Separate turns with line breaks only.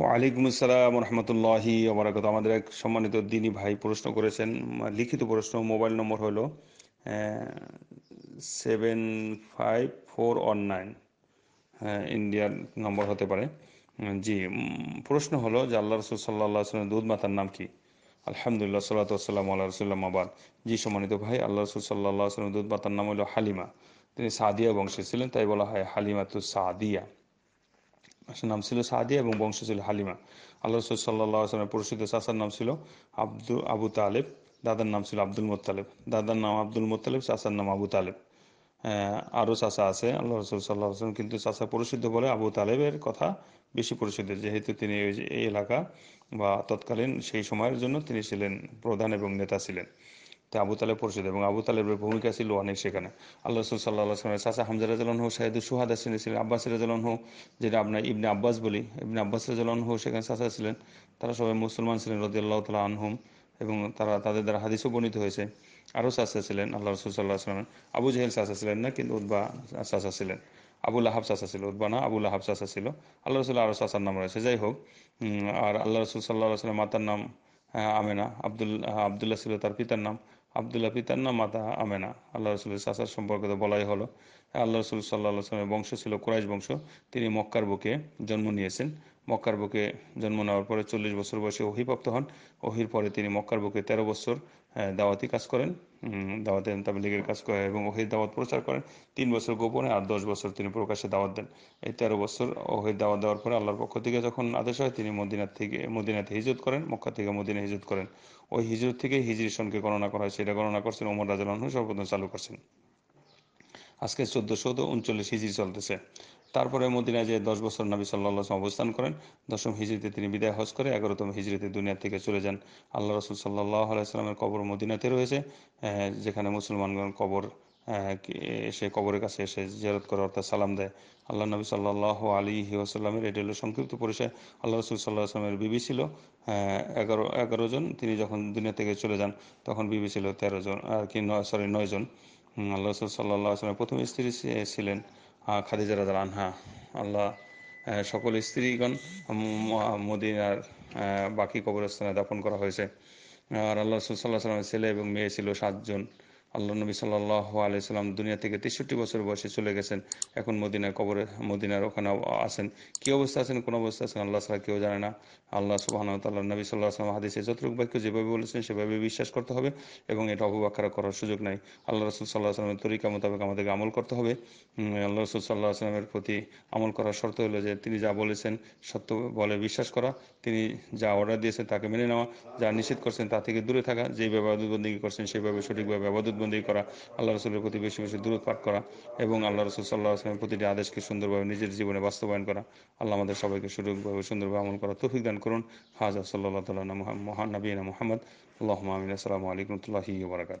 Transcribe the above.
ওয়ালাইকুম আসসালাম রহমতুল্লাহি ওবরাকাত আমাদের এক সম্মানিত দিনী ভাই প্রশ্ন করেছেন লিখিত প্রশ্ন মোবাইল নম্বর হলো seven five four one nine ইন্ডিয়ার নম্বর হতে পারে জি প্রশ্ন হলো যে আল্লাহ রসুল সাল্লাহ আসলামের দুধ মাতার নাম কি আলহামদুলিল্লাহ সাল্লাতাম আল্লাহ রসুল্লাম আবাদ জি সম্মানিত ভাই আল্লাহ রসুল সাল্লাহ আসলামের দুধ মাতার নাম হলো হালিমা তিনি সাদিয়া বংশে ছিলেন তাই বলা হয় হালিমাতু সাদিয়া নাম ছিল সাদিয়া এবং বংশ ছিল হালিমা আল্লাহ রসুল সাল্লাহ আসলামের প্রসিদ্ধ চাষার নাম ছিল আব্দু আবু তালেব দাদার নাম ছিল আব্দুল মোত্তালেব দাদার নাম আব্দুল মোত্তালেব চাষার নাম আবু তালেব আরও চাষা আছে আল্লাহ রসুল সাল্লাহ আসলাম কিন্তু চাষা প্রসিদ্ধ বলে আবু তালেবের কথা বেশি প্রসিদ্ধ যেহেতু তিনি এই এলাকা বা তৎকালীন সেই সময়ের জন্য তিনি ছিলেন প্রধান এবং নেতা ছিলেন আবু তালে পরিচিত এবং আবু তালেবের ভূমিকা ছিল অনেক সেখানে আল্লাহ রসুল সাল্লাহ সাল্লামের চাচা হামজা রাজু সাহেদুল সুহাদা ছিলেন আব্বাস রাজু যেটা আপনার ইবনে আব্বাস বলি ইবনে আব্বাস হো সেখানে চাচা ছিলেন তারা সবাই মুসলমান ছিলেন রদিয়াল্লাহ তালা আনহুম এবং তারা তাদের দ্বারা হাদিসও বর্ণিত হয়েছে আরও চাচা ছিলেন আল্লাহ রসুল সাল্লাহ আসলামের আবু জাহেল চাচা ছিলেন না কিন্তু উদ্বা চাচা ছিলেন আবুল আহাব চাচা ছিল উদ্বা না আবুল আহাব চাচা ছিল আল্লাহ রসুল্লাহ আরও চাচার নাম রয়েছে যাই হোক আর আল্লাহ রসুল সাল্লাহ আসলাম মাতার নাম হ্যাঁ, আমেনা আব্দুল আবদুল্লাহ ছিল তার পিতার নাম আবদুল্লাহ পিতার নাম মাতা আমেনা আল্লাহ রসুলের চাচার সম্পর্কে তো বলাই হলো আল্লাহ রসুল সাল্লাহ বংশ ছিল কোরাইশ বংশ তিনি মক্কার বুকে জন্ম নিয়েছেন মক্কার বুকে জন্ম নেওয়ার পরে চল্লিশ বছর বয়সে অহিপ্রাপ্ত হন অহির পরে তিনি মক্কার বুকে তেরো বছর দাওয়াতি কাজ করেন দাওয়াতে তাবলিগের কাজ করেন এবং অহির দাওয়াত প্রচার করেন তিন বছর গোপনে আর দশ বছর তিনি প্রকাশ্যে দাওয়াত দেন এই তেরো বছর অহির দাওয়াত দেওয়ার পরে আল্লাহর পক্ষ থেকে যখন আদেশ হয় তিনি মদিনা থেকে মদিনাতে হিজত করেন মক্কা থেকে মদিনা হিজত করেন ওই হিজরত থেকে হিজরি সনকে গণনা করা হয়েছে এটা গণনা করছেন ওমর রাজু সর্বপ্রথম চালু করছেন আজকে চোদ্দশো উনচল্লিশ হিজরি চলতেছে তারপরে মদিনায় যে দশ বছর নবী সাল্লাহ অবস্থান করেন দশম হিজড়িতে তিনি বিদায় হজ করে এগারোতম হিজড়িতে দুনিয়া থেকে চলে যান আল্লাহ রসুল সাল্লাহ আলাইসালামের কবর মদিনাতে রয়েছে যেখানে মুসলমানগণ কবর হ্যাঁ, হ্যাঁ, সে কবরের কাছে এসে জিয়ারত করে অর্থাৎ সালাম দেয় আল্লাহ নবী সাল্লাহ আলী ওসাল্লামের এটি হলো সংক্ষিপ্ত পরিচয় আল্লাহ রসুল সাল্লাহ আসলামের বিবি ছিল হ্যাঁ, এগারো এগারো জন তিনি যখন দুনিয়া থেকে চলে যান তখন বিবি ছিল তেরো জন আর কি নয় সরি নয় জন আল্লাহ রসুল সাল্লাহ আসলামের প্রথম স্ত্রী ছিলেন খাদিজা রাজার আনহা আল্লাহ সকল স্ত্রীগণ মদিনার বাকি কবরস্থানে দাপন করা হয়েছে আর আল্লাহ রসুল সাল্লাহ আসলামের ছেলে এবং মেয়ে ছিল সাতজন আল্লাহ নবী সাল্লাহ আলাইসাল্লাম দুনিয়া থেকে তেষট্টি বছর বয়সে চলে গেছেন এখন মদিনার কবরে মদিনার ওখানে আছেন কি অবস্থা আছেন কোন অবস্থা আছেন আল্লাহ সাহা কেউ জানে না আল্লাহ সুবাহ তাল্লাহ নবী সাল্লাহ আসলাম হাদিসে যতটুকু বাক্য যেভাবে বলেছেন সেভাবে বিশ্বাস করতে হবে এবং এটা অপব্যাখ্যা করার সুযোগ নাই আল্লাহ রসুল সাল্লাহ আসলামের তরিকা মোতাবেক আমাদেরকে আমল করতে হবে আল্লাহ রসুল সাল্লাহ আসলামের প্রতি আমল করার শর্ত হলো যে তিনি যা বলেছেন সত্য বলে বিশ্বাস করা তিনি যা অর্ডার দিয়েছেন তাকে মেনে নেওয়া যা নিষেধ করছেন তা থেকে দূরে থাকা যেভাবে আবাদতবন্দি করছেন সেইভাবে সঠিকভাবে আবাদত হাতবন্দি করা আল্লাহ রসুলের প্রতি বেশি বেশি দূরত পাঠ করা এবং আল্লাহ রসুল সাল্লাহ আসলামের প্রতিটি আদেশকে সুন্দরভাবে নিজের জীবনে বাস্তবায়ন করা আল্লাহ আমাদের সবাইকে সুযোগভাবে সুন্দরভাবে আমল করা তৌফিক দান করুন হাজার সাল্লাহ তাল্লাহ মহান মোহাম্মদ আল্লাহ আমিন আসসালামু আলাইকুম রহমতুল্লাহি বারাকাত